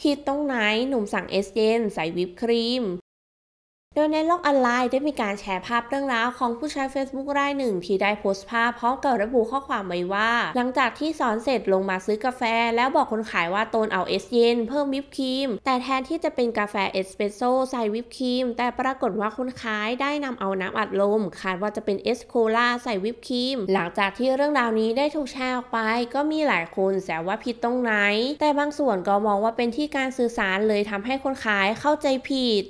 ผิดตรงไหนหนุ่มสั่งเอสเยนใส่วิปครีมโดยในโลกออนไลน์ได้มีการแชร์ภาพเรื่องราวของผู้ใช้ Facebook รายหนึ่งที่ได้โพสต์ภาพพร้อมกับระบุข้อความไว้ว่า หลังจากที่สอนเสร็จลงมาซื้อกาแฟแล้วบอกคนขายว่าตนเอาเอสเย็นเพิ่มวิปครีมแต่แทนที่จะเป็นกาแฟเอสเปรสโซใส่วิปครีมแต่ปรากฏว่าคนขายได้นำเอาน้ำอัดลมคาดว่าจะเป็นเอสโคลาใส่วิปครีมหลังจากที่เรื่องราวนี้ได้ถูกแชร์ออกไปก็มีหลายคนแซวว่าผิดตรงไหน แต่บางส่วนก็มองว่าเป็นที่การสื่อสารเลยทำให้คนขายเข้าใจผิด